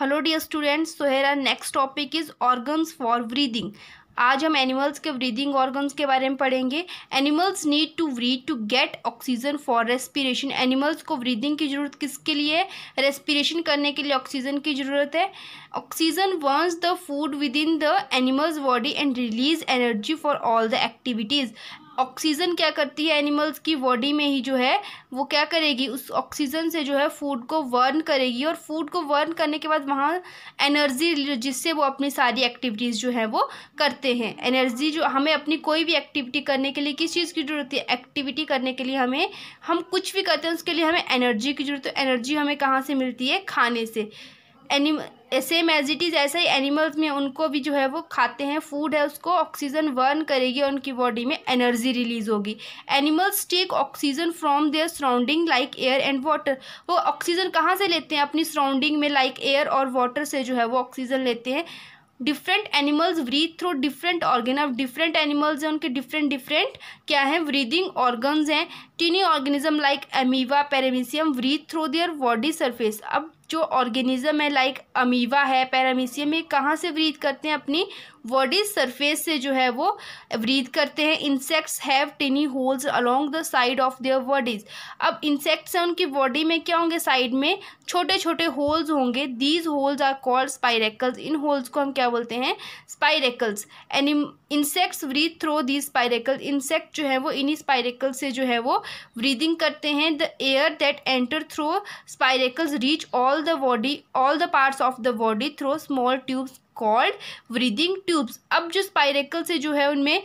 Hello dear students so here are next topic is organs for breathing आज हम animals के breathing organs के बारे में पढ़ेंगे animals need to breathe to get oxygen for respiration animals को breathing की ज़रूरत किसके लिए है रेस्पिरेशन करने के लिए ऑक्सीजन की ज़रूरत है oxygen burns the food within the animals body and release energy for all the activities oxygen क्या करती है एनिमल्स की बॉडी में ही जो है वो क्या करेगी उस ऑक्सीजन से जो है फूड को वर्न करेगी और फूड को वर्न करने के बाद वहाँ एनर्जी जिससे वो अपनी सारी एक्टिविटीज़ जो है वो करते हैं एनर्जी जो हमें अपनी कोई भी एक्टिविटी करने के लिए किस चीज़ की ज़रूरत है एक्टिविटी करने के लिए हमें हम कुछ भी करते हैं उसके लिए हमें एनर्जी की ज़रूरत है एनर्जी हमें कहाँ से मिलती है खाने से animal same as it is ऐसे ही एनिमल्स में उनको भी जो है वो खाते हैं फूड है उसको ऑक्सीजन बर्न करेगी और उनकी बॉडी में एनर्जी रिलीज होगी animals take oxygen from their surrounding like air and water वो ऑक्सीजन कहाँ से लेते हैं अपनी सराउंडिंग में लाइक like एयर और वाटर से जो है वो ऑक्सीजन लेते हैं different animals breathe through different organ अब डिफरेंट एनिमल्स हैं उनके डिफरेंट डिफरेंट क्या हैं ब्रीदिंग ऑर्गन्स हैं tiny organism like amoeba paramecium breathe through their body surface अब जो ऑर्गेनिज़म है लाइक अमीवा है पैरामीसियम ये कहाँ से ब्रीथ करते हैं अपनी बॉडी सरफेस से जो है वो ब्रीद करते हैं insects have tiny holes along the side of their bodies अब इंसेक्ट्स हैं उनकी बॉडी में क्या होंगे साइड में छोटे छोटे होल्स होंगे these holes are called spiracles इन होल्स को हम क्या बोलते हैं स्पाइरेकल्स एनिम insects breathe through these spiracle insect जो है वो इन्हीं स्पाइरेकल से जो है वो ब्रीदिंग करते हैं the air that enter through spiracles reach all the body all the parts of the body through small tubes called breathing tubes अब जो स्पाइरेकल से जो है उनमें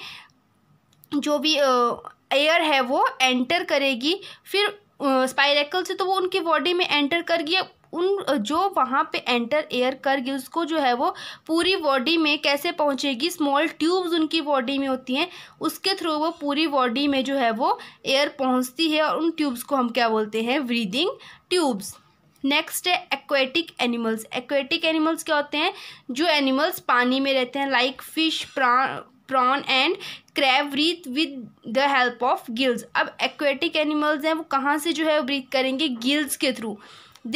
जो भी एयर है वो एंटर करेगी फिर स्पाइरेकल से तो वो उनकी बॉडी में एंटर कर गया उन जो वहाँ पे एंटर एयर कर गई उसको जो है वो पूरी बॉडी में कैसे पहुँचेगी स्मॉल ट्यूब्स उनकी बॉडी में होती हैं उसके थ्रू वो पूरी बॉडी में जो है वो एयर पहुँचती है और उन ट्यूब्स को हम क्या बोलते हैं ब्रीदिंग ट्यूब्स नेक्स्ट है एक्वेटिक एनिमल्स एक्वेटिक एनिमल्स क्या होते हैं जो एनिमल्स पानी में रहते हैं like fish prawn and crab breathe with the help of gills अब एक्वेटिक एनिमल्स हैं वो कहाँ से जो है ब्रीथ करेंगे गिल्स के through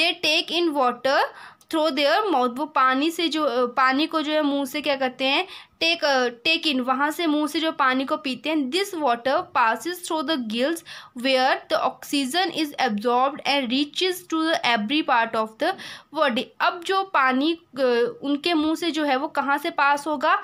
they take in water through their mouth वो पानी से जो पानी को जो है मुंह से क्या करते हैं टेक टेक इन वहाँ से मुंह से जो पानी को पीते हैं this water passes through the gills where the oxygen is absorb and reaches to the every part of the body अब जो पानी uh, उनके मुंह से जो है वो कहाँ से पास होगा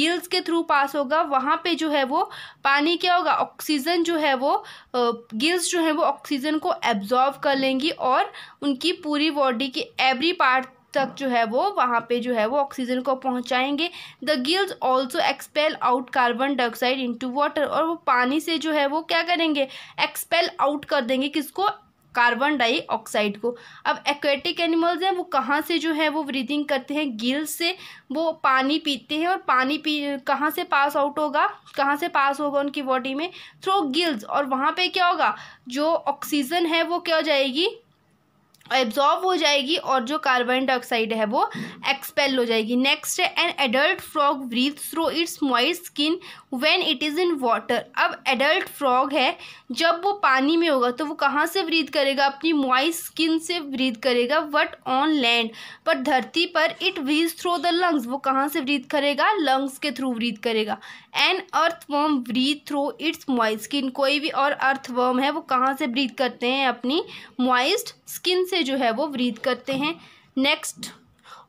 गिल्स के थ्रू पास होगा वहाँ पे जो है वो पानी क्या होगा ऑक्सीजन जो है वो गिल्स uh, जो है वो ऑक्सीजन को एब्जॉर्ब कर लेंगी और उनकी पूरी बॉडी की एवरी पार्ट तक जो है वो वहाँ पे जो है वो ऑक्सीजन को पहुँचाएंगे the gills also expel out carbon dioxide into water और वो पानी से जो है वो क्या करेंगे एक्सपेल आउट कर देंगे किसको कार्बन डाइऑक्साइड को अब एक्वेटिक एनिमल्स हैं वो कहाँ से जो है वो ब्रीदिंग करते हैं गिल्स से वो पानी पीते हैं और पानी पी कहाँ से पास आउट होगा कहाँ से पास होगा उनकी बॉडी में थ्रो गिल्स और वहाँ पे क्या होगा जो ऑक्सीजन है वो क्या हो जाएगी एब्जॉर्व हो जाएगी और जो कार्बन डाइऑक्साइड है वो एक्सपेल हो जाएगी नेक्स्ट है an adult frog breathe through its moist skin when it is in water अब एडल्ट फ्रॉग है जब वो पानी में होगा तो वो कहाँ से ब्रीद करेगा अपनी मॉइस स्किन से ब्रीद करेगा वट ऑन लैंड पर धरती पर it breathes through the lungs वो कहाँ से ब्रीद करेगा लंग्स के थ्रू ब्रीद करेगा an earthworm breathe through its moist skin कोई भी और अर्थ वर्म है वो कहाँ से ब्रीद करते हैं अपनी मोइस्ड स्किन से जो है वो ब्रीद करते हैं next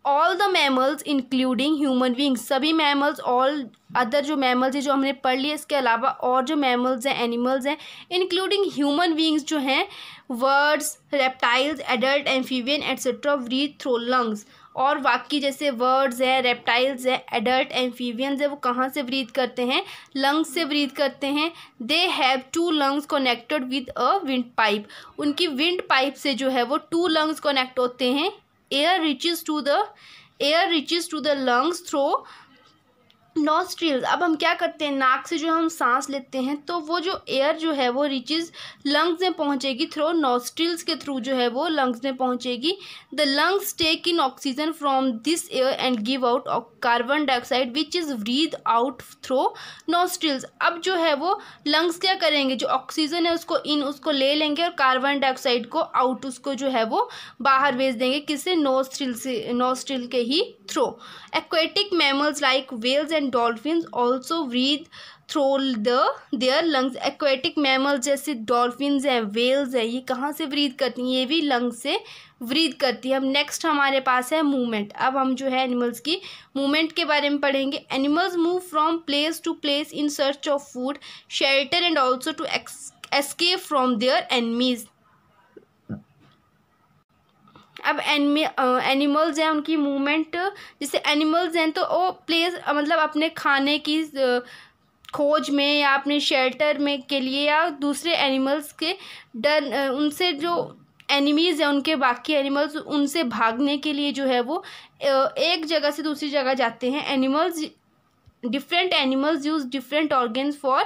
all the mammals including human beings सभी मैमल्स ऑल अदर जो मैमल्स हैं जो हमने पढ़ लिए इसके अलावा और जो मैमल्स हैं एनिमल्स हैं इंक्लूडिंग ह्यूमन बींग्स जो हैं birds reptiles adult amphibian etcetera breathe through lungs और वाक्य जैसे वर्ड्स हैं रेप्टाइल्स हैं एडल्ट एम्फीवियंस है वो कहाँ से ब्रीद करते हैं लंग्स से ब्रीद करते हैं they have two lungs connected with a windpipe उनकी विंड पाइप से जो है वो टू लंग्स कनेक्ट होते हैं air reaches to the air reaches to the lungs through nostrils अब हम क्या करते हैं नाक से जो हम सांस लेते हैं तो वो जो एयर जो है वो रिचेज लंग्स में पहुंचेगी थ्रो नॉस्ट्रील्स के थ्रू जो है वो लंग्स में पहुंचेगी the lungs take in oxygen from this air and give out carbon dioxide which is breathe out through nostrils अब जो है वो लंग्स क्या करेंगे जो ऑक्सीजन है उसको इन उसको ले लेंगे और कार्बन डाइऑक्साइड को आउट उसको जो है वो बाहर भेज देंगे किससे नोस्ट्रिल से नोस्ट्रिल के ही through aquatic mammals like whales and and dolphin also breathe through the their lungs aquatic mammal जैसे डॉल्फिन हैं वेल्स हैं ये कहाँ से ब्रीद करती हैं ये भी लंग्स से ब्रीद करती है अब नेक्स्ट हमारे पास है मूवमेंट अब हम जो है एनिमल्स की मूवमेंट के बारे में पढ़ेंगे animals move from place to place in search of food shelter and also to escape from their enemies अब एनिमे एनिमल्स हैं उनकी मूवमेंट जैसे एनिमल्स हैं तो वो प्लेस मतलब अपने खाने की खोज में या अपने शेल्टर में के लिए या दूसरे एनिमल्स के डर उनसे जो एनिमीज़ हैं उनके बाकी एनिमल्स उनसे भागने के लिए जो है वो एक जगह से दूसरी जगह जाते हैं animals different animals use different organs for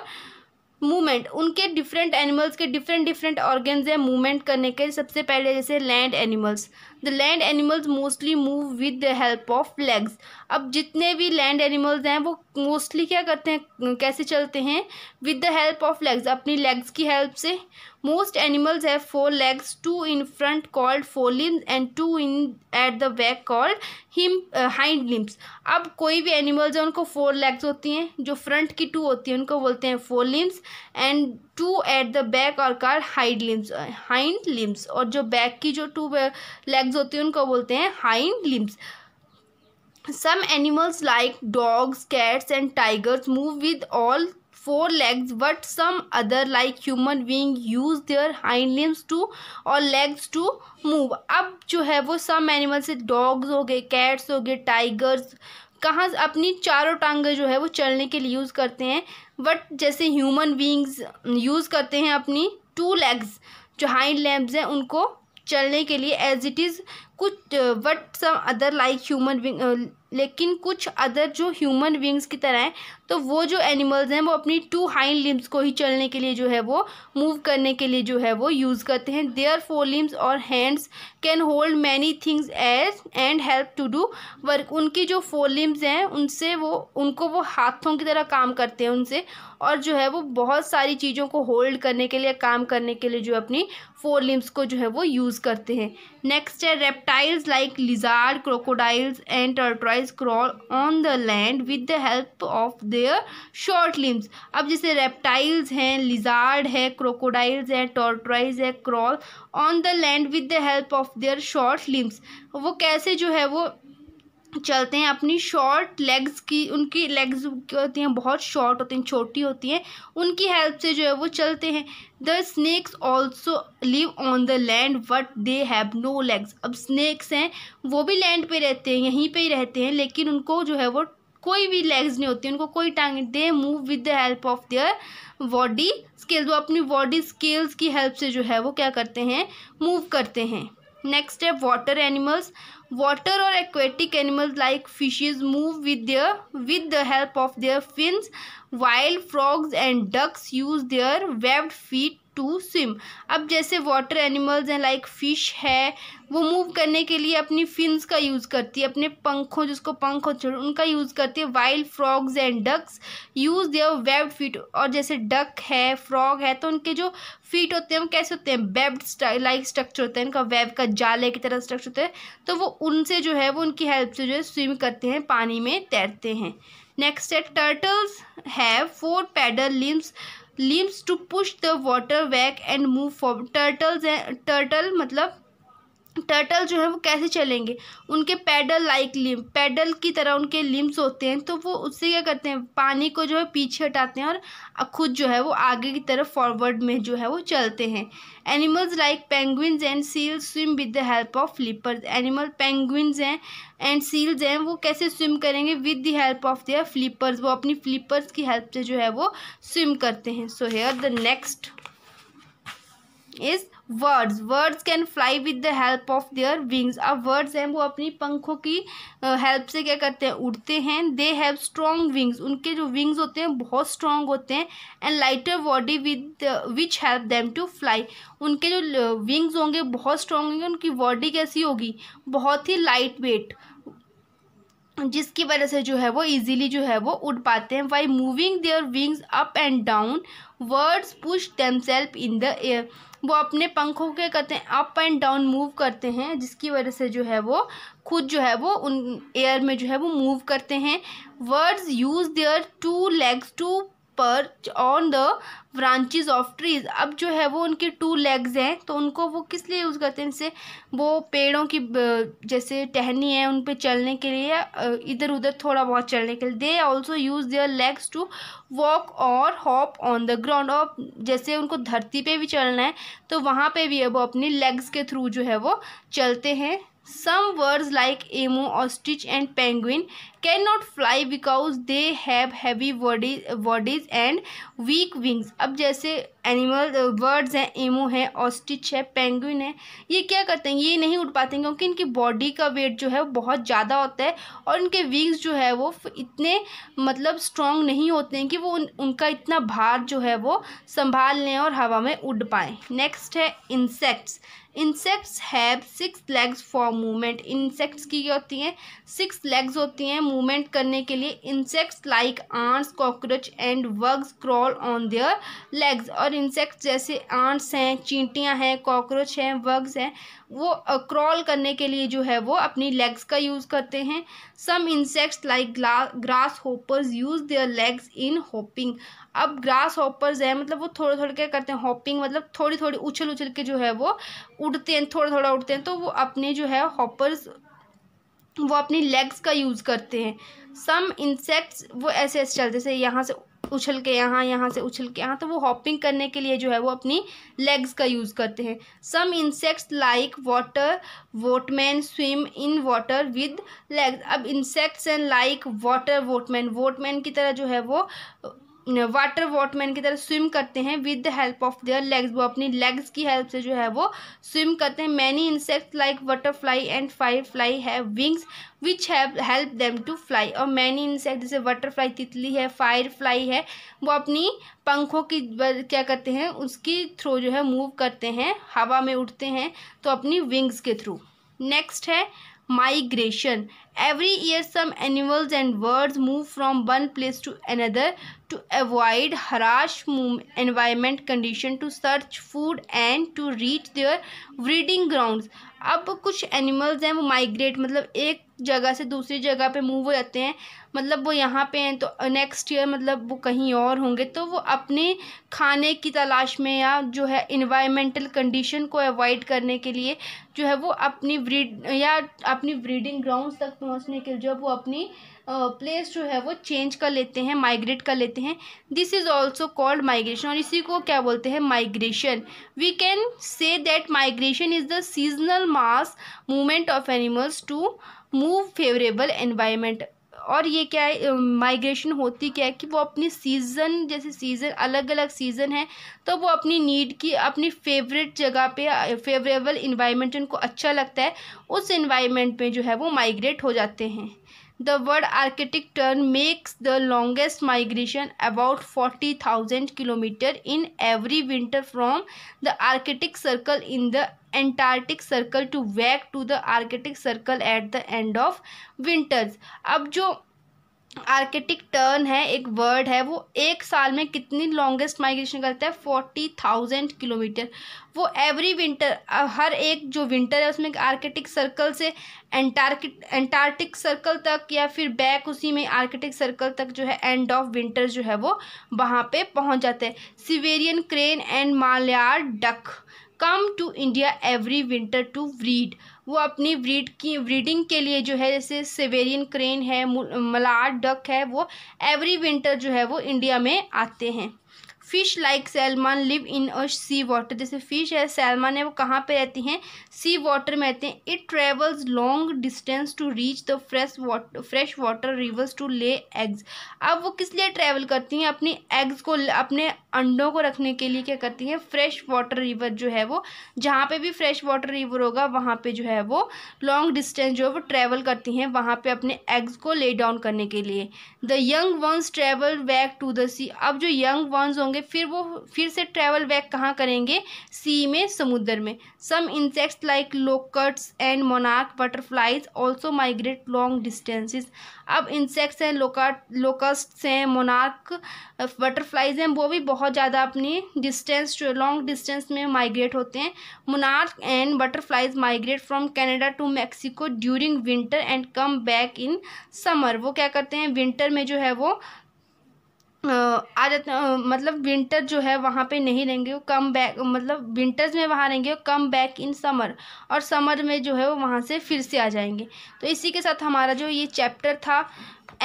movement उनके डिफरेंट एनिमल्स के डिफरेंट डिफरेंट ऑर्गेन्स हैं मूवमेंट करने के सबसे पहले जैसे land animals the land animals mostly move with the help of legs अब जितने भी लैंड एनिमल्स हैं वो मोस्टली क्या करते हैं कैसे चलते हैं with the help of legs अपनी लेग्स की हेल्प से most animals have four legs two in front called forelimbs and two in at the back called him hind limbs अब कोई भी एनिमल्स है उनको फोर लेग्स होती हैं जो फ्रंट की टू होती हैं उनको बोलते हैं forelimbs and two at the back और कार हाइड लिम्स हाइंड लिम्स और जो बैक की जो टू लेग्स होती है उनको बोलते हैं hind limbs some animals like dogs cats and tigers move with all four legs but some other like human being use their hind limbs two और लेग्स टू मूव अब जो है वो सम एनिमल्स डॉग्स हो गए cats हो गए tigers कहाँ अपनी चारों टांगें जो है वो चलने के लिए यूज़ करते हैं बट जैसे ह्यूमन बींग्स यूज़ करते हैं अपनी टू लेग्स जो हाइंड लैम्ब हैं उनको चलने के लिए एज इट इज़ कुछ but some other like human being लेकिन कुछ अदर जो ह्यूमन विंग्स की तरह हैं तो वो जो एनिमल्स हैं वो अपनी टू हाइंड लिम्स को ही चलने के लिए जो है वो मूव करने के लिए जो है वो यूज़ करते हैं देयर फोर लिम्स और hands can hold many things as and help to do work उनकी जो फोर लिम्स हैं उनसे वो उनको वो हाथों की तरह काम करते हैं उनसे और जो है वो बहुत सारी चीज़ों को होल्ड करने के लिए काम करने के लिए जो अपनी फोर लिम्स को जो है वो यूज़ करते हैं नेक्स्ट है reptiles like lizard crocodiles and tortoise crawl on the land with the help of their short limbs अब जैसे रेप्टाइल्स हैं लिजार्ड है क्रोकोडाइल्स हैं टर्टॉइज है crawl on the land with the help of their short limbs वो कैसे जो है वो चलते हैं अपनी शॉर्ट लेग्स की उनकी लेग्स होती हैं बहुत शॉर्ट होती हैं छोटी होती हैं उनकी हेल्प से जो है वो चलते हैं the snakes also live on the land but they have no legs अब स्नैक्स हैं वो भी लैंड पे रहते हैं यहीं पे ही रहते हैं लेकिन उनको जो है वो कोई भी लेग्स नहीं होती उनको कोई टांग they move with the help of their body scales वो अपनी बॉडी स्केल्स की हेल्प से जो है वो क्या करते हैं मूव करते हैं नेक्स्ट है वाटर एनिमल्स वाटर और aquatic animals like fishes move with their with the help of their fins while frogs and ducks use their webbed feet to swim अब जैसे वाटर एनिमल्स हैं लाइक फ़िश है वो move करने के लिए अपनी फिन्स का यूज़ करती है अपने पंखों जिसको पंख छोड़ उनका यूज़ करती है while frogs and ducks use their webbed feet और जैसे डक है फ्रॉग है तो उनके जो फीट होते हैं वो कैसे होते हैं वेब्ड लाइक स्ट्रक्चर होता है उनका वेब का जाले की तरह स्ट्रक्चर होता है तो वो उनसे जो है वो उनकी हेल्प से जो है स्विम करते हैं पानी में तैरते हैं नेक्स्ट है turtles have four paddle limbs limbs to push the water back and move forward turtles and turtle मतलब टर्टल जो है वो कैसे चलेंगे उनके पैडल लाइक लिम पैडल की तरह उनके लिम्स होते हैं तो वो उससे क्या करते हैं पानी को जो है पीछे हटाते हैं और खुद जो है वो आगे की तरफ फॉरवर्ड में जो है वो चलते हैं animals like penguins and seal swim with the help of flippers animal penguins हैं एंड सील्स हैं वो कैसे स्विम करेंगे with the help of their flippers वो अपनी फ्लिपर्स की हेल्प से जो है वो स्विम करते हैं so here the next is birds birds can fly with the help of their wings अब वर्ड्स हैं वो अपनी पंखों की हेल्प से क्या करते हैं उड़ते हैं दे हैव स्ट्रॉन्ग विंग्स उनके जो विंग्स होते हैं बहुत स्ट्रॉन्ग होते हैं and lighter body with which help them to fly उनके जो विंग्स होंगे बहुत स्ट्रॉन्ग होंगे उनकी बॉडी कैसी होगी बहुत ही लाइट वेट जिसकी वजह से जो है वो इजीली जो है वो उड़ पाते हैं by moving their wings up and down birds push themselves in the air वो अपने पंखों के करते हैं अप एंड डाउन मूव करते हैं जिसकी वजह से जो है वो खुद जो है वो उन एयर में जो है वो मूव करते हैं birds use their two legs to perch on the branches of trees अब जो है वो उनके टू लेग्स हैं तो उनको वो किस लिए यूज़ करते हैं इनसे वो पेड़ों की जैसे टहनी है उन पर चलने के लिए इधर उधर थोड़ा बहुत चलने के लिए they also use their legs to walk और हॉप ऑन द ग्राउंड और जैसे उनको धरती पर भी चलना है तो वहाँ पर भी है वो अपनी लेग्स के थ्रू जो है वो चलते हैं Some birds like emu, ostrich and penguin cannot fly because they have heavy bodies bodies and weak wings अब जैसे एनिमल बर्ड्स uh, हैं एमो है ऑस्टिच है पेंगुइन है ये क्या करते हैं ये नहीं उड़ पाते हैं क्योंकि इनकी बॉडी का वेट जो है वो बहुत ज़्यादा होता है और इनके विंग्स जो है वो इतने मतलब स्ट्रॉन्ग नहीं होते हैं कि वो उन, उनका इतना भार जो है वो संभाल लें और हवा में उड़ पाएँ नेक्स्ट है insects insects have six legs for movement insects की क्या होती हैं सिक्स लेग्स होती हैं मूवमेंट करने के लिए insects like ants cockroach and bugs crawl on their legs और इंसेक्ट्स जैसे आंट्स हैं चींटियाँ हैं कॉकरोच हैं वर्ग्स हैं वो क्रॉल करने के लिए जो है वो अपनी लेग्स का यूज़ करते हैं some insects like grasshoppers use their legs in hopping अब ग्रास होपर्स है मतलब वो थोड़े थोड़े क्या करते हैं होपिंग मतलब थोड़ी थोड़ी उछल उछल के जो है वो उड़ते हैं थोड़ा थोड़ा उड़ते हैं तो वो अपने जो है होपर्स वो अपनी लेग्स का यूज़ करते हैं सम इंसेक्ट्स वो ऐसे ऐसे चलते जैसे यहाँ से उछल के यहाँ यहाँ से उछल के यहाँ तो वो हॉपिंग करने के लिए जो है वो अपनी लेग्स का यूज़ करते हैं some insects like water boatman swim in water with legs अब insects and like water boatman boatman की तरह जो है वो वाटर वॉटमैन की तरह स्विम करते हैं with the help of their legs वो अपनी लेग्स की हेल्प से जो है वो स्विम करते हैं many insects like butterfly and firefly है wings which have help them to fly और मैनी इंसेक्ट जैसे बटरफ्लाई तितली है फायर फ्लाई है वो अपनी पंखों की क्या करते हैं उसकी थ्रू जो है मूव करते हैं हवा में उठते हैं तो अपनी विंग्स के थ्रू नेक्स्ट है migration every year some animals and birds move from one place to another to avoid harsh environment condition to search food and to reach their breeding ground अब कुछ एनिमल्स हैं वो migrate मतलब एक जगह से दूसरी जगह पे मूव हो जाते हैं मतलब वो यहाँ पे हैं तो नेक्स्ट uh, ईयर मतलब वो कहीं और होंगे तो वो अपने खाने की तलाश में या जो है इन्वायरमेंटल कंडीशन को अवॉइड करने के लिए जो है वो अपनी ब्रीड या अपनी ब्रीडिंग ग्राउंड तक पहुँचने के लिए जो वो अपनी प्लेस uh, जो है वो चेंज कर लेते हैं माइग्रेट कर लेते हैं this is also called migration और इसी को क्या बोलते हैं migration we can say that migration is the seasonal mass movement of animals to move favourable environment और ये क्या है माइग्रेशन होती क्या है कि वो अपनी सीज़न जैसे सीज़न अलग अलग सीज़न है तो वो अपनी नीड की अपनी फेवरेट जगह पे फेवरेबल इन्वायरमेंट उनको अच्छा लगता है उस इन्वायरमेंट में जो है वो माइग्रेट हो जाते हैं The word Arctic tern makes the longest migration about 40,000 km in every winter from the Arctic Circle in the Antarctic Circle to back to the Arctic Circle at the end of winters. Now, arctic tern है एक word है वो एक साल में कितनी longest migration करता है फोर्टी थाउजेंड किलोमीटर वो एवरी विंटर हर एक जो विंटर है उसमें आर्कटिक सर्कल से एंटार्कि एंटार्कटिक सर्कल तक या फिर बैक उसी में आर्कटिक सर्कल तक जो है एंड ऑफ विंटर जो है वो वहाँ पे पहुँच जाते हैं Siberian crane and mallard duck come to India every winter to breed वो अपनी ब्रीड की ब्रीडिंग के लिए जो है जैसे सेवेरियन क्रेन है मलाड डक है वो एवरी विंटर जो है वो इंडिया में आते हैं fish like salmon live in a sea water जैसे फ़िश है सैलमन है वो कहाँ पे रहती हैं सी वाटर में रहते हैं it travels long distance to reach the fresh water fresh water rivers to lay eggs अब वो किस लिए ट्रेवल करती हैं अपनी एग्स को अपने अंडों को रखने के लिए क्या करती हैं फ्रेश वाटर रिवर जो है वो जहाँ पर भी फ्रेश वाटर रिवर होगा वहाँ पर जो है वो लॉन्ग डिस्टेंस जो है वो ट्रैवल करती हैं वहाँ पर अपने एग्स को ले डाउन करने के लिए the young ones travel back to the sea अब जो यंग वंस होंगे फिर वो फिर से ट्रैवल बैक कहाँ करेंगे सी में समुद्र में some insects like locusts and मोनाक butterflies also migrate long distances अब इंसेक्ट्स हैं लोकट लोकस्ट्स हैं मोनाक बटरफ्लाइज uh, हैं वो भी बहुत ज़्यादा अपनी डिस्टेंस लॉन्ग डिस्टेंस में माइग्रेट होते हैं monarch and butterflies migrate from Canada to Mexico during winter and come back in summer वो क्या करते हैं विंटर में जो है वो आ जाते मतलब विंटर जो है वहाँ पे नहीं रहेंगे वो कम बैक मतलब विंटर्स में वहाँ रहेंगे वो कम बैक इन समर और समर में जो है वो वहाँ से फिर से आ जाएंगे तो इसी के साथ हमारा जो ये चैप्टर था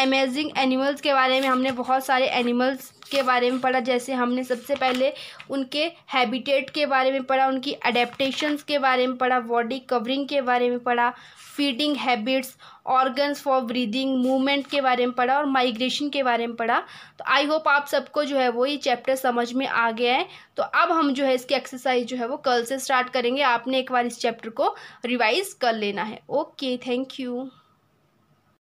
अमेजिंग एनिमल्स के बारे में हमने बहुत सारे एनिमल्स के बारे में पढ़ा जैसे हमने सबसे पहले उनके हैबिटेट के बारे में पढ़ा उनकी अडेप्टशंस के बारे में पढ़ा बॉडी कवरिंग के बारे में पढ़ा feeding habits organs for breathing movement के बारे में पढ़ा और माइग्रेशन के बारे में पढ़ा तो आई होप आप सबको जो है वो ये चैप्टर समझ में आ गया है तो अब हम जो है इसकी एक्सरसाइज जो है वो कल से स्टार्ट करेंगे आपने एक बार इस चैप्टर को रिवाइज़ कर लेना है ओके थैंक यू